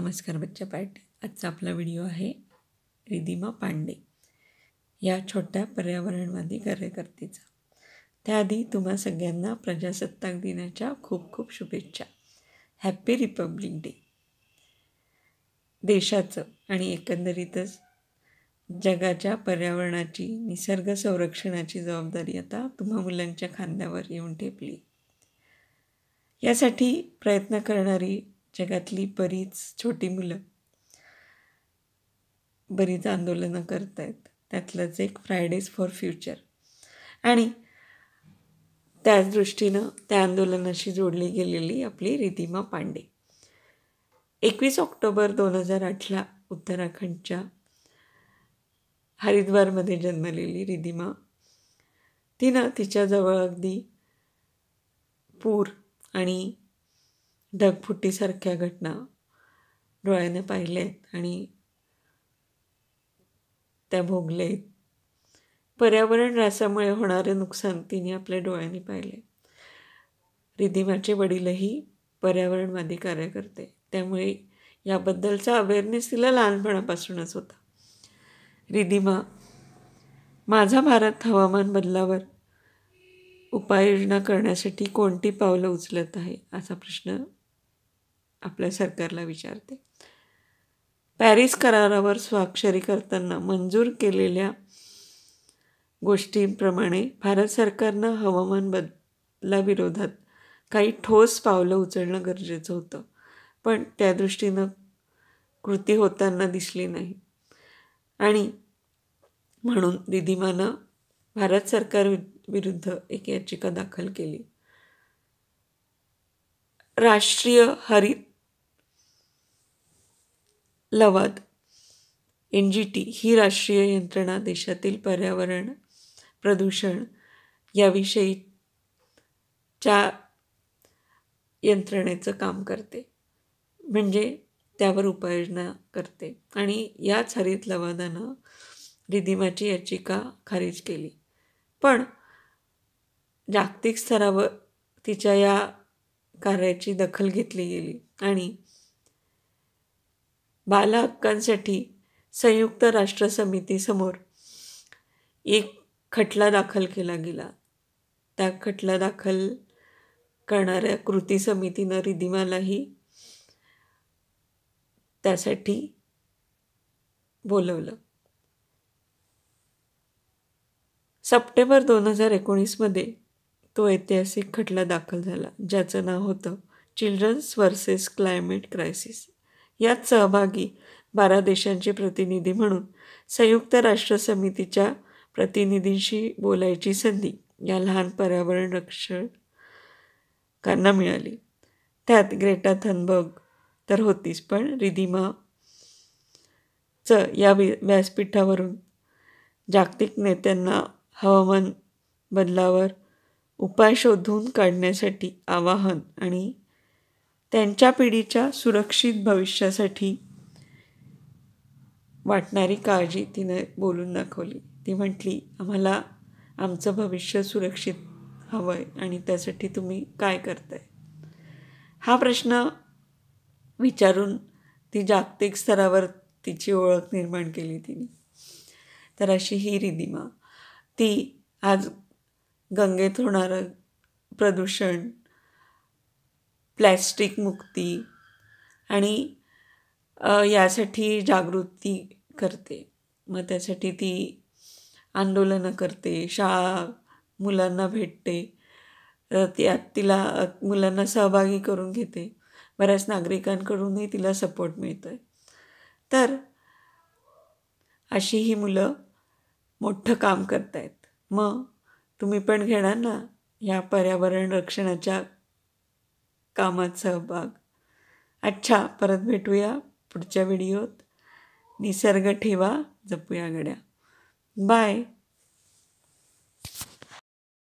नमस्कार बच्चा पाठ आजचा आपला व्हिडिओ आहे रिदिमा पांडे या छोट्या पर्यावरणवादी कार्यकर्तेचा त्याआधी तुम्हा सगळ्यांना प्रजासत्ताक दिनाच्या खूप खूप शुभेच्छा हॅपी रिपब्लिक डे देशाचं आणि एकंदरीतच जगाच्या पर्यावरणाची निसर्ग संरक्षणाची जबाबदारी आता तुम्हा मुलांच्या खांद्यावर येऊन ठेपली यासाठी प्रयत्न करणारी जगातली बरीच छोटी मुलं बरीच आंदोलनं करत आहेत त्यातलंच एक फ्रायडेज फॉर फ्युचर आणि त्याच दृष्टीनं त्या आंदोलनाशी जोडली गेलेली आपली रिधिमा पांडे एकवीस ऑक्टोबर दोन हजार आठला उत्तराखंडच्या हरिद्वारमध्ये जन्मलेली रिधिमा तिनं तिच्याजवळ अगदी पूर आणि ढगफुटीसारख्या घटना डोळ्याने पाहिल्या आहेत आणि त्या भोगल्या आहेत पर्यावरण रासामुळे होणारे नुकसान तिने आपल्या डोळ्याने पाहिले रिधिमाचे वडीलही पर्यावरणवादी कार्य करते त्यामुळे याबद्दलचा अवेअरनेस तिला लहानपणापासूनच होता रिधिमा माझा भारत हवामान बदलावर उपाययोजना करण्यासाठी कोणती पावलं उचलत आहे असा प्रश्न आपल्या सरकारला विचारते पॅरिस करारावर स्वाक्षरी करताना मंजूर केलेल्या गोष्टींप्रमाणे भारत सरकारनं हवामान बदलाविरोधात काही ठोस पावलं उचलणं गरजेचं होतं पण त्या दृष्टीनं कृती होताना दिसली नाही आणि म्हणून दिदीमानं भारत सरकार विरुद्ध एक याचिका दाखल केली राष्ट्रीय हरित लवाद एन जी टी ही राष्ट्रीय यंत्रणा देशातील पर्यावरण प्रदूषण याविषयीच्या यंत्रणेचं काम करते म्हणजे त्यावर उपाययोजना करते आणि याच हरित लवादानं रिदिमाची याचिका खारिज केली पण जागतिक स्तरावर तिच्या या कार्याची दखल घेतली गेली आणि बालहक्कांसाठी संयुक्त राष्ट्र समितीसमोर एक खटला दाखल केला गेला त्या खटला दाखल करणाऱ्या कृती समितीनं रिधिमालाही त्यासाठी बोलवलं सप्टेंबर दोन हजार एकोणीसमध्ये तो ऐतिहासिक खटला दाखल झाला ज्याचं नाव होतं चिल्ड्रन्स वर्सेस क्लायमेट क्रायसिस यात सहभागी बारा देशांचे प्रतिनिधी म्हणून संयुक्त राष्ट्र समितीच्या प्रतिनिधींशी बोलायची संधी या लहान पर्यावरण रक्षकांना मिळाली त्यात ग्रेटा थनबर्ग तर होतीच पण च या व्यासपीठावरून जागतिक नेत्यांना हवामान बदलावर उपाय शोधून काढण्यासाठी आवाहन आणि त्यांच्या पिढीच्या सुरक्षित भविष्यासाठी वाटणारी काळजी तिने बोलून दाखवली ती म्हटली आम्हाला आमचं भविष्य सुरक्षित हवं आहे आणि त्यासाठी तुम्ही काय करताय हा प्रश्न विचारून ती जागतिक स्तरावर तिची ओळख निर्माण केली तिने तर अशी ही रिदिमा ती आज गंगेत होणारं प्रदूषण प्लॅस्टिक मुक्ती आणि यासाठी जागृती करते मग त्यासाठी ती आंदोलनं करते शाळा मुलांना भेटते त्यात तिला मुलांना सहभागी करून घेते बऱ्याच नागरिकांकडूनही तिला सपोर्ट मिळतो आहे तर अशी ही मुलं मोठं काम आहेत मग तुम्ही पण घेणार ना या पर्यावरण रक्षणाच्या कामात सहभाग अच्छा परत भेटूया पुढच्या व्हिडिओत निसर्ग ठेवा जपूया गड्या बाय